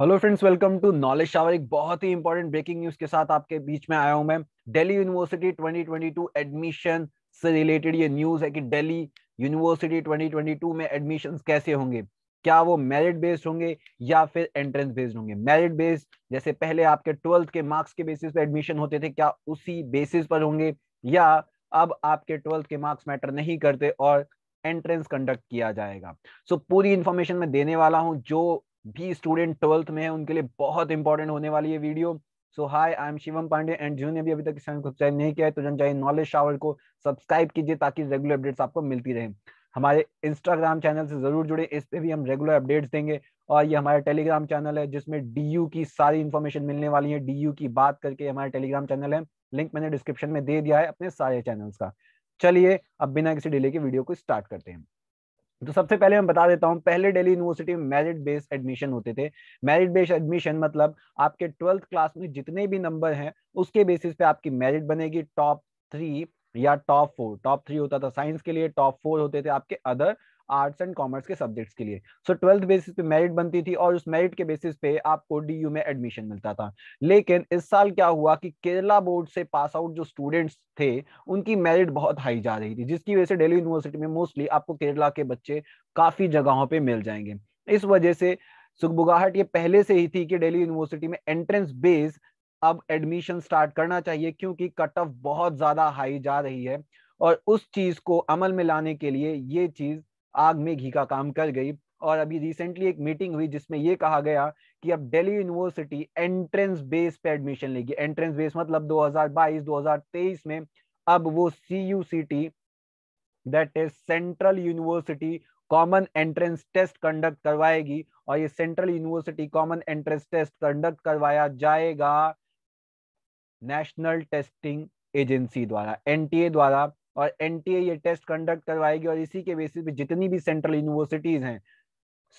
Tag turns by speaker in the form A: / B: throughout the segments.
A: hello friends welcome to knowledge shower एक बहुत ही important breaking news के साथ आपके बीच में आया हूं मैं दिल्ली यूनिवर्सिटी 2022 एडमिशन से रिलेटेड ये न्यूज है कि दिल्ली यूनिवर्सिटी 2022 में एडमिशन कैसे होंगे क्या वो मेरिट बेस्ड होंगे या फिर एंट्रेंस बेस्ड होंगे मेरिट बेस्ड जैसे पहले आपके ट्वेल्थ के मार्क्स के बेसिस पर एडमिशन होते थे क्या उसी बेसिस पर होंगे या अब आपके ट्वेल्थ के मार्क्स मैटर नहीं करते और एंट्रेंस कंडक्ट किया जाएगा सो so, पूरी इंफॉर्मेशन मैं देने वाला हूं जो भी स्टूडेंट ट्वेल्थ में है उनके लिए बहुत इंपॉर्टेंट होने वाली है video so hi I am Shivam Pandey and जिन्होंने भी अभी तक चैनल को सब्सक्राइब नहीं किया है तो जन चाहिए नॉलेज शावर को सब्सक्राइब कीजिए ताकि रेगुलर अपडेट्स आपको मिलती रहे हमारे इंस्टाग्राम चैनल से जरूर जुड़े इस पे भी हम रेगुलर अपडेट्स देंगे और ये हमारा टेलीग्राम चैनल है जिसमें डी की सारी इन्फॉर्मेशन मिलने वाली है डी की बात करके हमारे टेलीग्राम चैनल है लिंक मैंने डिस्क्रिप्शन में दे दिया है अपने सारे चैनल्स का चलिए अब बिना किसी डिले के वीडियो को स्टार्ट करते हैं तो सबसे पहले मैं बता देता हूँ पहले डेली यूनिवर्सिटी में मेरिट बेस्ड एडमिशन होते थे मेरिट बेस्ड एडमिशन मतलब आपके ट्वेल्थ क्लास में जितने भी नंबर हैं उसके बेसिस पे आपकी मेरिट बनेगी टॉप थ्री या टॉप फोर टॉप थ्री होता था साइंस के लिए टॉप फोर होते थे आपके अदर आर्ट्स एंड कॉमर्स के सब्जेक्ट्स के लिए सो ट्वेल्थ बेसिस पे मेरिट बनती थी और उस मेरिट के बेसिस पे आपको डी में एडमिशन मिलता था लेकिन इस साल क्या हुआ कि केरला बोर्ड से पास आउट जो स्टूडेंट्स थे उनकी मेरिट बहुत हाई जा रही थी जिसकी वजह से डेली यूनिवर्सिटी में मोस्टली आपको केरला के बच्चे काफी जगहों पर मिल जाएंगे इस वजह से सुखबुगाहट ये पहले से ही थी कि डेली यूनिवर्सिटी में एंट्रेंस बेस अब एडमिशन स्टार्ट करना चाहिए क्योंकि कट ऑफ बहुत ज्यादा हाई जा रही है और उस चीज को अमल में लाने के लिए ये चीज आग में घी का काम कर गई और अभी रिसेंटली एक मीटिंग हुई जिसमें ये कहा गया कि अब दिल्ली यूनिवर्सिटी एंट्रेंस बेस पे एडमिशन लेगी एंट्रेंस बेस मतलब 2022-2023 में अब वो C U C T that is central university common entrance test conduct करवाएगी और ये central university common entrance test conduct करवाया जाएगा नेशनल टेस्टिंग एजेंसी द्वारा एनटीए द्वारा और एनटीए ये टेस्ट कंडक्ट करवाएगी और इसी के बेसिस पे जितनी भी सेंट्रल यूनिवर्सिटीज हैं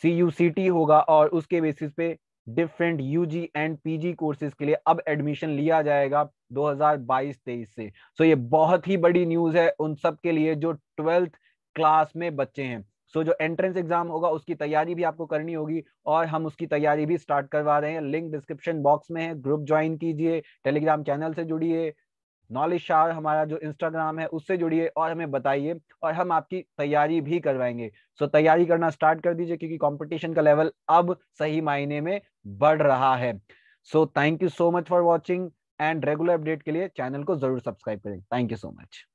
A: सी होगा और उसके बेसिस पे different UG and PG courses के लिए अब एडमिशन लिया जाएगा 2022-23 से सो ये बहुत ही बड़ी न्यूज है उन सब के लिए जो ट्वेल्थ क्लास में बच्चे हैं सो जो एंट्रेंस एग्जाम होगा उसकी तैयारी भी आपको करनी होगी और हम उसकी तैयारी भी स्टार्ट करवा रहे हैं लिंक डिस्क्रिप्शन बॉक्स में है ग्रुप ज्वाइन कीजिए टेलीग्राम चैनल से जुड़िए नॉलेज शार हमारा जो इंस्टाग्राम है उससे जुड़िए और हमें बताइए और हम आपकी तैयारी भी करवाएंगे सो so, तैयारी करना स्टार्ट कर दीजिए क्योंकि कंपटीशन का लेवल अब सही मायने में बढ़ रहा है so thank you so much for watching and regular update के लिए चैनल को जरूर सब्सक्राइब करें थैंक यू सो मच